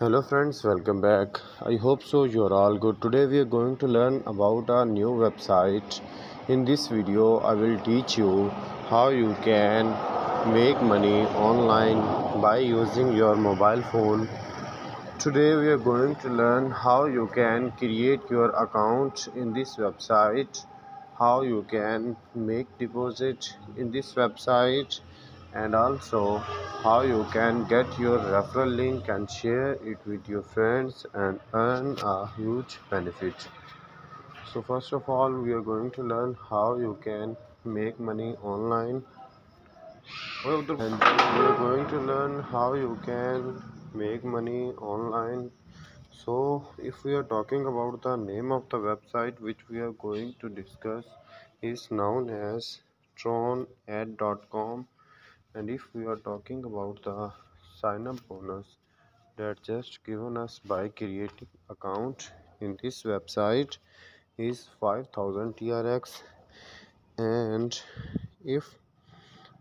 hello friends welcome back i hope so you're all good today we are going to learn about a new website in this video i will teach you how you can make money online by using your mobile phone today we are going to learn how you can create your account in this website how you can make deposit in this website and also how you can get your referral link and share it with your friends and earn a huge benefit so first of all we are going to learn how you can make money online and we are going to learn how you can make money online so if we are talking about the name of the website which we are going to discuss is known as tronad.com and if we are talking about the sign up bonus that just given us by creating account in this website is 5000 trx and if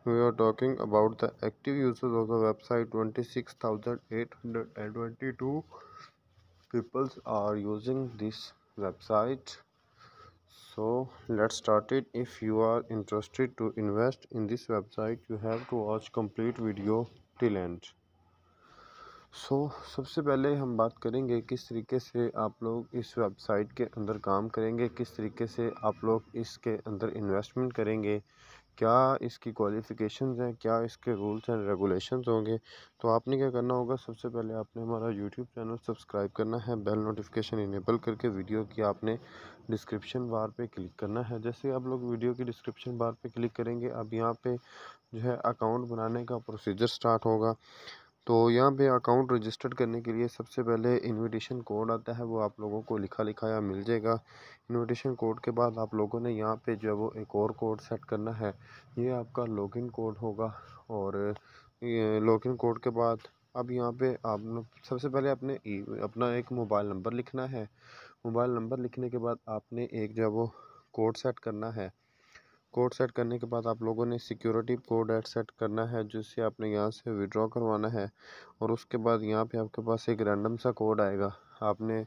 we are talking about the active users of the website 26822 people are using this website so let's start it if you are interested to invest in this website you have to watch complete video till end so, सबसे पहले हम बात करेंगे किस तरीके से आप लोग इस वेबसाइट के अंदर काम करेंगे किस तरीके से आप लोग इसके अंदर इन्वेस्टमेंट करेंगे क्या इसकी क्वालिफ़िकेशंस हैं क्या इसके रूल्स एंड रेगुलेशंस होंगे तो आपने क्या करना होगा सबसे पहले आपने हमारा यूट्यूब चैनल सब्सक्राइब करना है बेल नोटिफिकेशन इनेबल करके वीडियो की आपने डिस्क्रिप्शन बार पे क्लिक करना है जैसे आप लोग वीडियो की डिस्क्रिप्शन बार पे क्लिक करेंगे अब यहाँ पे जो है अकाउंट बनाने का प्रोसीजर स्टार्ट होगा तो यहाँ पे अकाउंट रजिस्टर्ड करने के लिए सबसे पहले इनविटेशन कोड आता है वो आप लोगों को लिखा लिखा या मिल जाएगा इनविटेशन कोड के बाद आप लोगों ने यहाँ पे जो है वो एक और कोड सेट करना है ये आपका लॉगिन कोड होगा और लॉगिन कोड के बाद अब यहाँ पे आप सबसे पहले आपने e, अपना एक मोबाइल नंबर लिखना है मोबाइल नंबर लिखने के बाद आपने एक जो है वो कोड सेट करना है कोड सेट करने के बाद आप लोगों ने सिक्योरिटी कोड एड सेट करना है जिससे आपने यहाँ से विड्रॉ करवाना है और उसके बाद यहाँ पे आपके पास एक रैंडम सा कोड आएगा आपने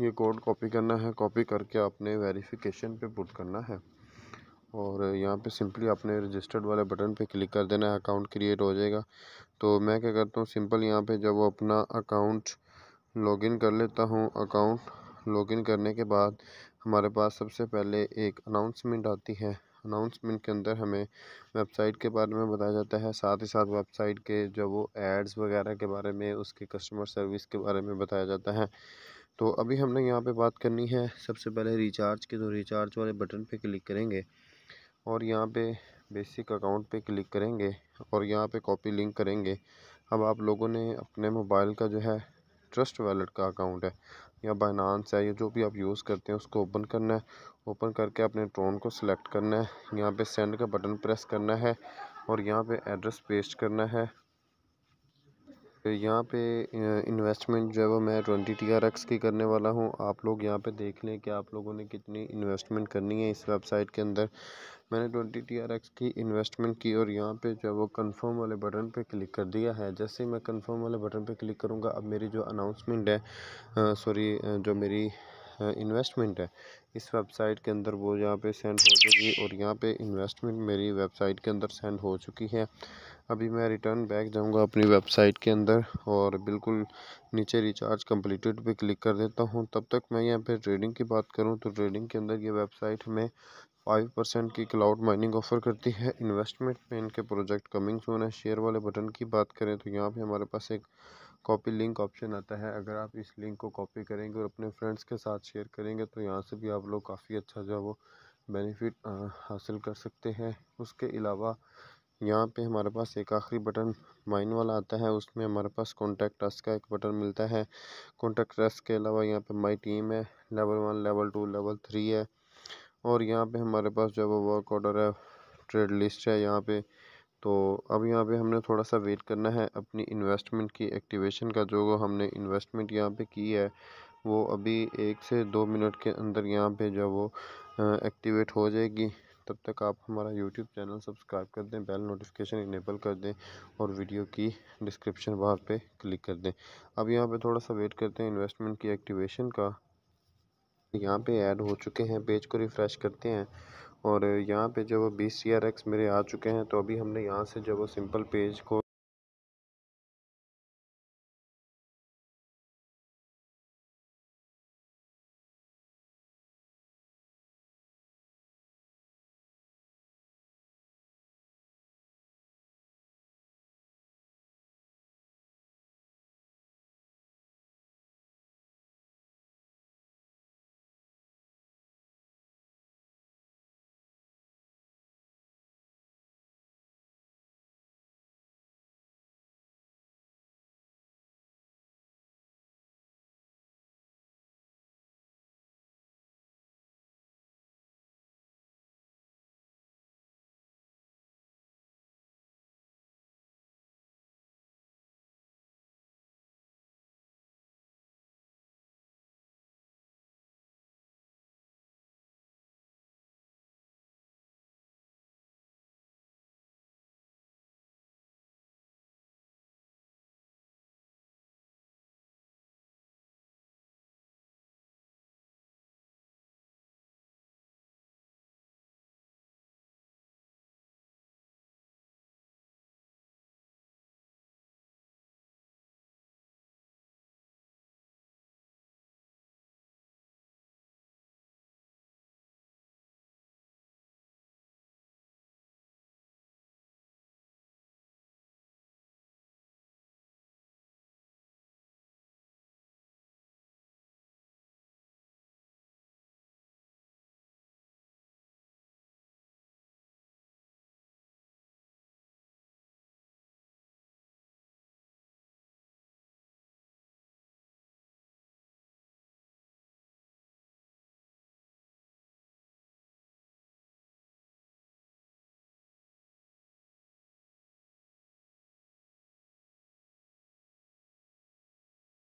ये कोड कॉपी करना है कॉपी करके आपने वेरिफिकेशन पे पुट करना है और यहाँ पे सिंपली आपने रजिस्टर्ड वाले बटन पे क्लिक कर देना है अकाउंट क्रिएट हो जाएगा तो मैं क्या करता हूँ सिंपल यहाँ पे जब वो अपना अकाउंट लॉगिन कर लेता हूँ अकाउंट लॉगिन करने के बाद हमारे पास सबसे पहले एक अनाउंसमेंट आती है अनाउंसमेंट के अंदर हमें वेबसाइट के बारे में बताया जाता है साथ ही साथ वेबसाइट के जो वो एड्स वगैरह के बारे में उसके कस्टमर सर्विस के बारे में बताया जाता है तो अभी हमने यहाँ पे बात करनी है सबसे पहले रिचार्ज के तो रिचार्ज वाले बटन पे क्लिक करेंगे और यहाँ पे बेसिक अकाउंट पे क्लिक करेंगे और यहाँ पे कॉपी लिंक करेंगे अब आप लोगों ने अपने मोबाइल का जो है ट्रस्ट वैलेट का अकाउंट है या बाइनानस है या जो भी आप यूज़ करते हैं उसको ओपन करना है ओपन करके अपने ड्रोन को सिलेक्ट करना है यहाँ पे सेंड का बटन प्रेस करना है और यहाँ पे एड्रेस पेस्ट करना है यहाँ पे इन्वेस्टमेंट जो है वो मैं ट्वेंटी टी आर एक्स की करने वाला हूँ आप लोग यहाँ पे देख लें कि आप लोगों ने कितनी इन्वेस्टमेंट करनी है इस वेबसाइट के अंदर मैंने ट्वेंटी टी आर एक्स की इन्वेस्टमेंट की और यहाँ पे जो है वो कंफर्म वाले बटन पे क्लिक कर दिया है जैसे मैं कंफर्म वाले बटन पे क्लिक करूँगा अब मेरी जो अनाउंसमेंट है सॉरी जो मेरी इन्वेस्टमेंट है इस वेबसाइट के अंदर वो यहाँ पे सेंड हो चुकी और यहाँ पे इन्वेस्टमेंट मेरी वेबसाइट के अंदर सेंड हो चुकी है अभी मैं रिटर्न बैक जाऊँगा अपनी वेबसाइट के अंदर और बिल्कुल नीचे रिचार्ज कंप्लीटेड पे क्लिक कर देता हूँ तब तक मैं यहाँ पे ट्रेडिंग की बात करूँ तो ट्रेडिंग के अंदर ये वेबसाइट हमें फाइव परसेंट की क्लाउड माइनिंग ऑफर करती है इन्वेस्टमेंट में इनके प्रोजेक्ट कमिंग सोन है शेयर वाले बटन की बात करें तो यहाँ पे हमारे पास एक कॉपी लिंक ऑप्शन आता है अगर आप इस लिंक को कॉपी करेंगे और अपने फ्रेंड्स के साथ शेयर करेंगे तो यहाँ से भी आप लोग काफ़ी अच्छा जो है वो बेनिफिट हासिल कर सकते हैं उसके अलावा यहाँ पे हमारे पास एक आखिरी बटन माइन वाला आता है उसमें हमारे पास कॉन्टैक्ट रस का एक बटन मिलता है कॉन्टैक्ट रस के अलावा यहाँ पे माई टीम है level one level two level three है और यहाँ पे हमारे पास जो वो वर्क ऑर्डर है ट्रेड लिस्ट है यहाँ पे तो अब यहाँ पे हमने थोड़ा सा वेट करना है अपनी इन्वेस्टमेंट की एक्टिवेशन का जो हमने इन्वेस्टमेंट यहाँ पे की है वो अभी एक से दो मिनट के अंदर यहाँ पे जो वो एक्टिवेट हो जाएगी तब तक आप हमारा यूट्यूब चैनल सब्सक्राइब कर दें बेल नोटिफिकेशन इनेबल कर दें और वीडियो की डिस्क्रिप्शन बाहर पे क्लिक कर दें अब यहाँ पे थोड़ा सा वेट करते हैं इन्वेस्टमेंट की एक्टिवेशन का यहाँ पे ऐड हो चुके हैं पेज को रिफ़्रेश करते हैं और यहाँ पे जो बी सी आर एक्स मेरे आ चुके हैं तो अभी हमने यहाँ से जो वो सिंपल पेज को